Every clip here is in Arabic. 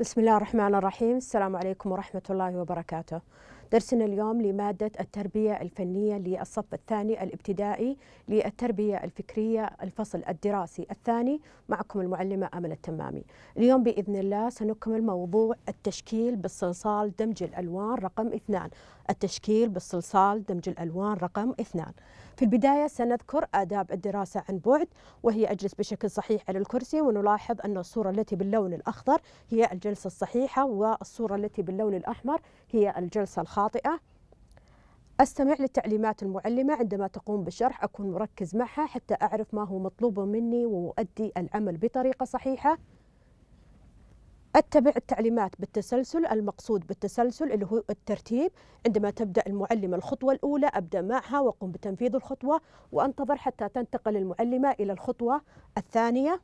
بسم الله الرحمن الرحيم السلام عليكم ورحمة الله وبركاته درسنا اليوم لمادة التربية الفنية للصف الثاني الابتدائي للتربية الفكرية الفصل الدراسي الثاني معكم المعلمة أمل التمامي اليوم بإذن الله سنكمل موضوع التشكيل بالصلصال دمج الألوان رقم اثنان التشكيل بالصلصال دمج الألوان رقم اثنان في البداية سنذكر آداب الدراسة عن بعد وهي أجلس بشكل صحيح على الكرسي ونلاحظ أن الصورة التي باللون الأخضر هي الجلسة الصحيحة والصورة التي باللون الأحمر هي الجلسة الخاطئة أستمع للتعليمات المعلمة عندما تقوم بالشرح أكون مركز معها حتى أعرف ما هو مطلوب مني وأؤدي العمل بطريقة صحيحة أتبع التعليمات بالتسلسل المقصود بالتسلسل اللي هو الترتيب عندما تبدأ المعلمة الخطوة الأولى أبدأ معها وأقوم بتنفيذ الخطوة وأنتظر حتى تنتقل المعلمة إلى الخطوة الثانية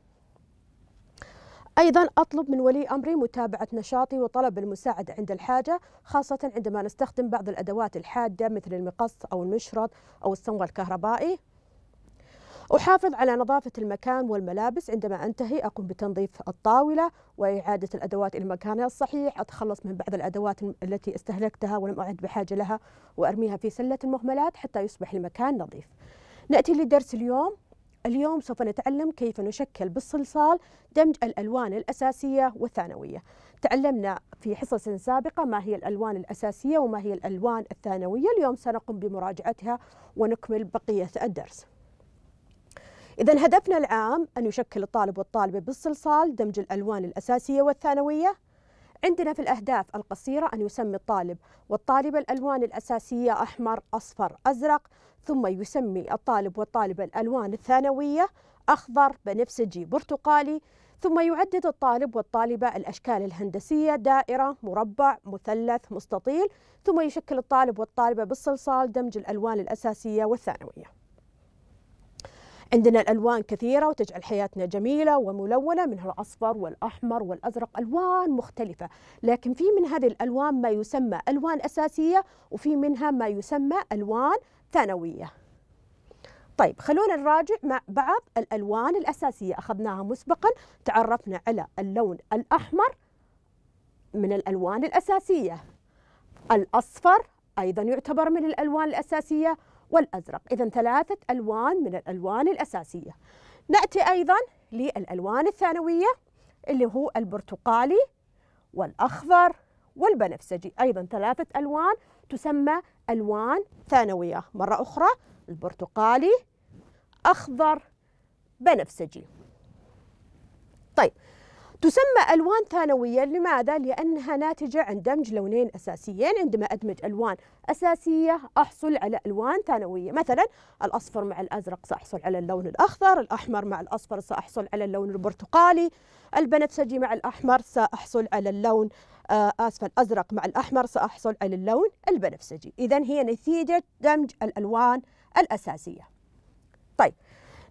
أيضا أطلب من ولي أمري متابعة نشاطي وطلب المساعدة عند الحاجة خاصة عندما نستخدم بعض الأدوات الحادة مثل المقص أو المشرط أو الصمغ الكهربائي أحافظ على نظافة المكان والملابس عندما أنتهي أقوم بتنظيف الطاولة وإعادة الأدوات إلى مكانها الصحيح أتخلص من بعض الأدوات التي استهلكتها ولم أعد بحاجة لها وأرميها في سلة المهملات حتى يصبح المكان نظيف نأتي لدرس اليوم اليوم سوف نتعلم كيف نشكل بالصلصال دمج الألوان الأساسية والثانوية تعلمنا في حصص سابقة ما هي الألوان الأساسية وما هي الألوان الثانوية اليوم سنقوم بمراجعتها ونكمل بقية الدرس إذا هدفنا العام أن يشكل الطالب والطالبة بالصلصال دمج الألوان الأساسية والثانوية عندنا في الأهداف القصيرة أن يسمي الطالب والطالبة الألوان الأساسية أحمر أصفر أزرق ثم يسمي الطالب والطالبة الألوان الثانوية أخضر بنفسجي برتقالي ثم يعدد الطالب والطالبة الأشكال الهندسية دائرة مربع مثلث مستطيل ثم يشكل الطالب والطالبة بالصلصال دمج الألوان الأساسية والثانوية عندنا الألوان كثيرة وتجعل حياتنا جميلة وملونة منها الأصفر والأحمر والأزرق ألوان مختلفة لكن في من هذه الألوان ما يسمى ألوان أساسية وفي منها ما يسمى ألوان ثانوية طيب خلونا نراجع مع بعض الألوان الأساسية أخذناها مسبقا تعرفنا على اللون الأحمر من الألوان الأساسية الأصفر أيضا يعتبر من الألوان الأساسية والأزرق إذا ثلاثة ألوان من الألوان الأساسية نأتي أيضا للألوان الثانوية اللي هو البرتقالي والأخضر والبنفسجي أيضا ثلاثة ألوان تسمى ألوان ثانوية مرة أخرى البرتقالي أخضر بنفسجي طيب تسمى ألوان ثانوية لماذا؟ لأنها ناتجة عن دمج لونين أساسيين عندما أدمج ألوان أساسية أحصل على ألوان ثانوية مثلا الأصفر مع الأزرق سأحصل على اللون الأخضر الأحمر مع الأصفر سأحصل على اللون البرتقالي البنفسجي مع الأحمر سأحصل على اللون آه، آسف الأزرق مع الأحمر سأحصل على اللون البنفسجي إذا هي نتيجة دمج الألوان الأساسية طيب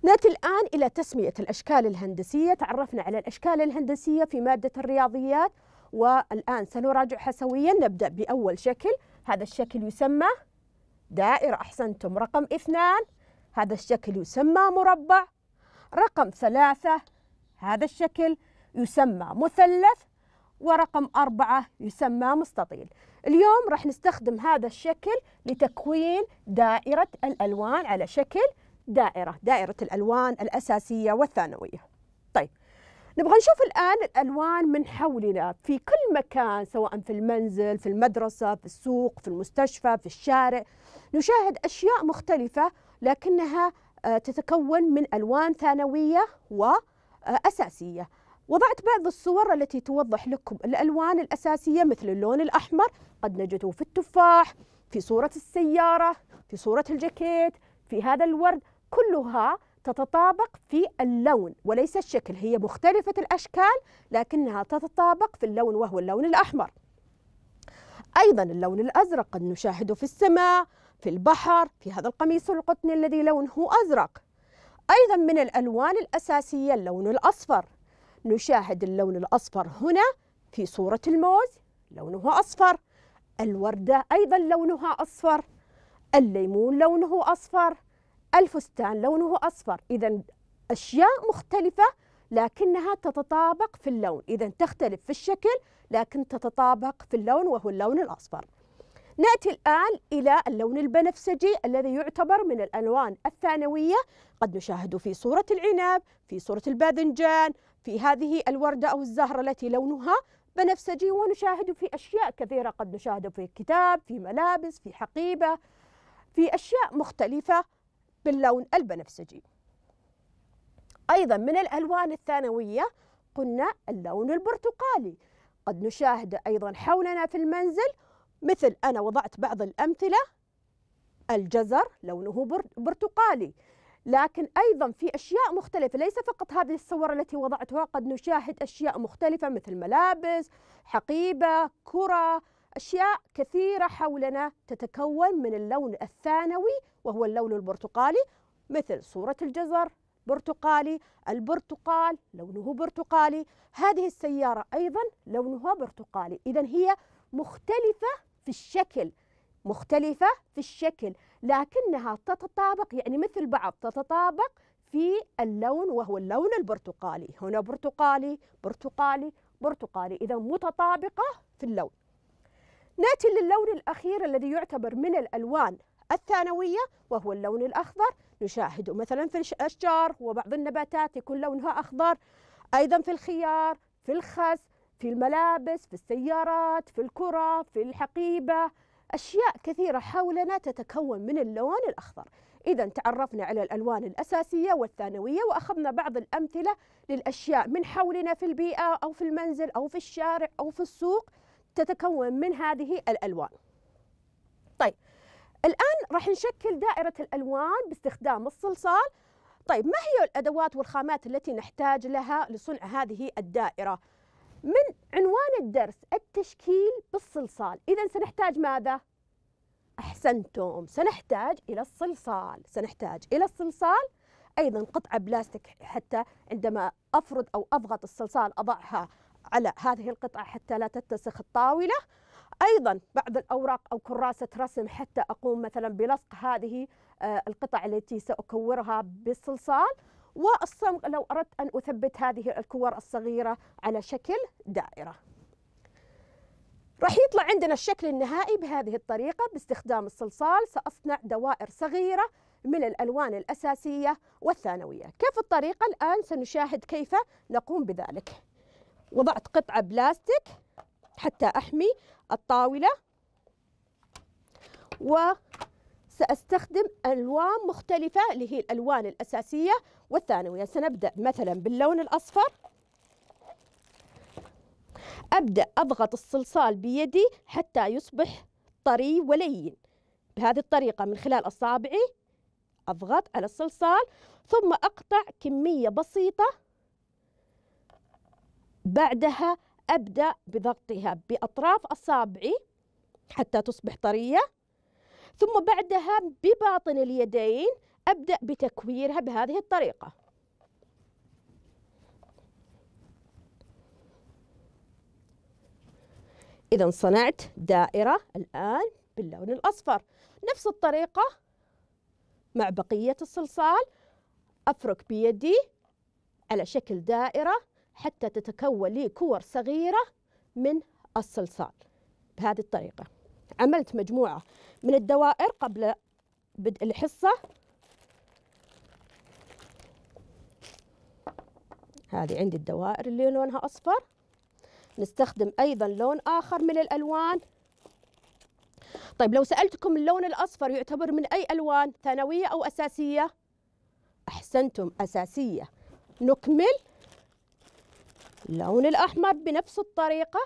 نأتي الآن إلى تسمية الأشكال الهندسية تعرفنا على الأشكال الهندسية في مادة الرياضيات والآن سنراجعها سويا نبدأ بأول شكل هذا الشكل يسمى دائرة أحسنتم رقم اثنان هذا الشكل يسمى مربع رقم ثلاثة هذا الشكل يسمى مثلث ورقم أربعة يسمى مستطيل اليوم راح نستخدم هذا الشكل لتكوين دائرة الألوان على شكل دائرة دائرة الألوان الأساسية والثانوية طيب نبغى نشوف الآن الألوان من حولنا في كل مكان سواء في المنزل في المدرسة في السوق في المستشفى في الشارع نشاهد أشياء مختلفة لكنها آه، تتكون من ألوان ثانوية وأساسية وضعت بعض الصور التي توضح لكم الألوان الأساسية مثل اللون الأحمر قد نجده في التفاح في صورة السيارة في صورة الجاكيت في هذا الورد كلها تتطابق في اللون وليس الشكل هي مختلفة الأشكال لكنها تتطابق في اللون وهو اللون الأحمر أيضا اللون الأزرق قد نشاهده في السماء في البحر في هذا القميص القطني الذي لونه أزرق أيضا من الألوان الأساسية اللون الأصفر نشاهد اللون الأصفر هنا في صورة الموز لونه أصفر الوردة أيضا لونها أصفر الليمون لونه أصفر الفستان لونه أصفر إذا أشياء مختلفة لكنها تتطابق في اللون إذا تختلف في الشكل لكن تتطابق في اللون وهو اللون الأصفر نأتي الآن إلى اللون البنفسجي الذي يعتبر من الألوان الثانوية قد نشاهد في صورة العنب في صورة الباذنجان في هذه الوردة أو الزهرة التي لونها بنفسجي ونشاهد في أشياء كثيرة قد نشاهد في كتاب في ملابس في حقيبة في أشياء مختلفة باللون البنفسجي أيضا من الألوان الثانوية قلنا اللون البرتقالي قد نشاهد أيضا حولنا في المنزل مثل أنا وضعت بعض الأمثلة الجزر لونه برتقالي لكن أيضا في أشياء مختلفة ليس فقط هذه الصور التي وضعتها قد نشاهد أشياء مختلفة مثل ملابس حقيبة كرة أشياء كثيرة حولنا تتكون من اللون الثانوي وهو اللون البرتقالي مثل صورة الجزر برتقالي البرتقال لونه برتقالي هذه السيارة أيضا لونها برتقالي إذا هي مختلفة في الشكل مختلفة في الشكل لكنها تتطابق يعني مثل بعض تتطابق في اللون وهو اللون البرتقالي هنا برتقالي برتقالي برتقالي إذا متطابقة في اللون ناتي للون الأخير الذي يعتبر من الألوان الثانوية وهو اللون الأخضر نشاهده مثلا في الأشجار وبعض النباتات يكون لونها أخضر أيضا في الخيار في الخس في الملابس في السيارات في الكرة في الحقيبة أشياء كثيرة حولنا تتكون من اللون الأخضر إذا تعرفنا على الألوان الأساسية والثانوية وأخذنا بعض الأمثلة للأشياء من حولنا في البيئة أو في المنزل أو في الشارع أو في السوق تتكون من هذه الألوان طيب الآن راح نشكل دائرة الألوان باستخدام الصلصال طيب ما هي الأدوات والخامات التي نحتاج لها لصنع هذه الدائرة من عنوان الدرس التشكيل بالصلصال إذا سنحتاج ماذا؟ أحسنتم سنحتاج إلى الصلصال سنحتاج إلى الصلصال أيضا قطعة بلاستيك حتى عندما أفرد أو أضغط الصلصال أضعها على هذه القطعة حتى لا تتسخ الطاولة ايضا بعض الاوراق او كراسه رسم حتى اقوم مثلا بلصق هذه آه، القطع التي ساكورها بالصلصال والصمغ لو اردت ان اثبت هذه الكور الصغيره على شكل دائره راح يطلع عندنا الشكل النهائي بهذه الطريقه باستخدام الصلصال ساصنع دوائر صغيره من الالوان الاساسيه والثانويه كيف الطريقه الان سنشاهد كيف نقوم بذلك وضعت قطعة بلاستيك حتى أحمي الطاولة وسأستخدم ألوان مختلفة اللي هي الألوان الأساسية والثانوية سنبدأ مثلا باللون الأصفر أبدأ أضغط الصلصال بيدي حتى يصبح طري ولين بهذه الطريقة من خلال أصابعي أضغط على الصلصال ثم أقطع كمية بسيطة بعدها أبدأ بضغطها بأطراف أصابعي حتى تصبح طرية ثم بعدها بباطن اليدين أبدأ بتكويرها بهذه الطريقة إذا صنعت دائرة الآن باللون الأصفر نفس الطريقة مع بقية الصلصال أفرك بيدي على شكل دائرة حتى تتكون لي كور صغيرة من الصلصال بهذه الطريقة عملت مجموعة من الدوائر قبل بدء الحصة هذه عندي الدوائر اللي لونها أصفر نستخدم أيضا لون آخر من الألوان طيب لو سألتكم اللون الأصفر يعتبر من أي ألوان ثانوية أو أساسية أحسنتم أساسية نكمل اللون الأحمر بنفس الطريقة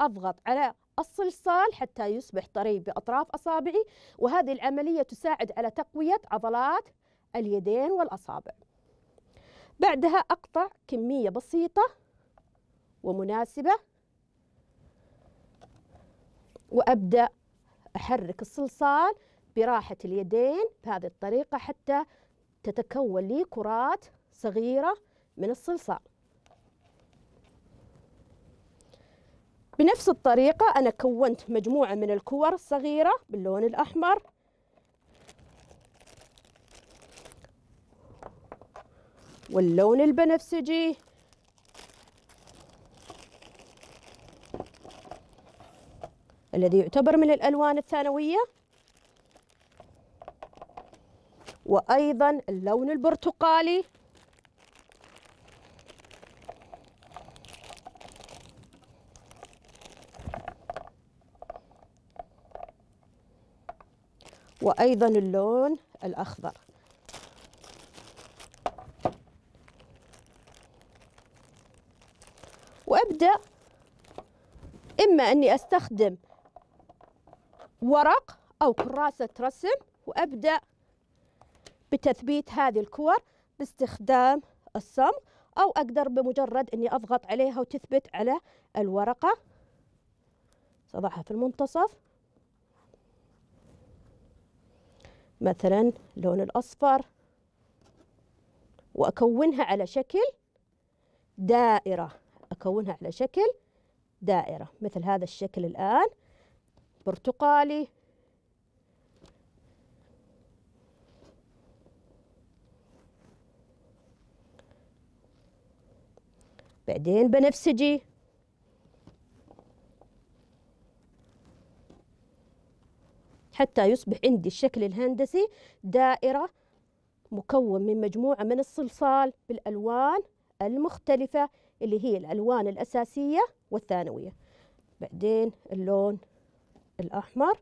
أضغط على الصلصال حتى يصبح طري بأطراف أصابعي وهذه العملية تساعد على تقوية عضلات اليدين والأصابع بعدها أقطع كمية بسيطة ومناسبة وأبدأ أحرك الصلصال براحة اليدين بهذه الطريقة حتى تتكون لي كرات صغيرة من الصلصال بنفس الطريقة أنا كونت مجموعة من الكور الصغيرة باللون الأحمر واللون البنفسجي الذي يعتبر من الألوان الثانوية وأيضا اللون البرتقالي وأيضا اللون الأخضر وأبدأ إما أني أستخدم ورق أو كراسة رسم وأبدأ بتثبيت هذه الكور باستخدام الصمغ أو أقدر بمجرد أني أضغط عليها وتثبت على الورقة أضعها في المنتصف مثلا اللون الأصفر وأكونها على شكل دائرة أكونها على شكل دائرة مثل هذا الشكل الآن برتقالي بعدين بنفسجي حتى يصبح عندي الشكل الهندسي دائرة مكون من مجموعة من الصلصال بالألوان المختلفة اللي هي الألوان الأساسية والثانوية بعدين اللون الأحمر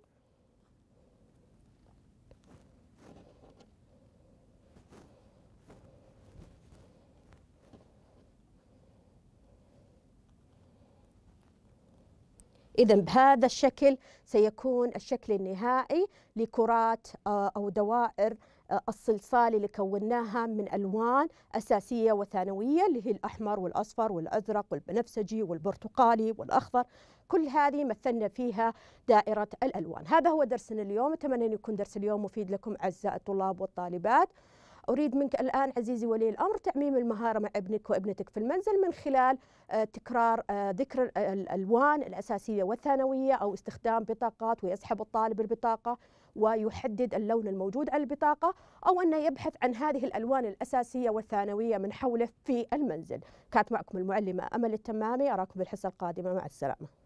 إذا بهذا الشكل سيكون الشكل النهائي لكرات آه، أو دوائر آه، الصلصال اللي كوناها من ألوان أساسية وثانوية اللي هي الأحمر والأصفر والأزرق والبنفسجي والبرتقالي والأخضر كل هذه مثلنا فيها دائرة الألوان هذا هو درسنا اليوم أتمنى أن يكون درس اليوم مفيد لكم أعزائي الطلاب والطالبات أريد منك الآن عزيزي ولي الأمر تعميم المهارة مع ابنك وابنتك في المنزل من خلال آه، تكرار آه، ذكر الألوان الأساسية والثانوية أو استخدام بطاقات ويسحب الطالب البطاقة ويحدد اللون الموجود على البطاقة أو أنه يبحث عن هذه الألوان الأساسية والثانوية من حوله في المنزل كانت معكم المعلمة أمل التمامي أراكم بالحصة القادمة مع السلامة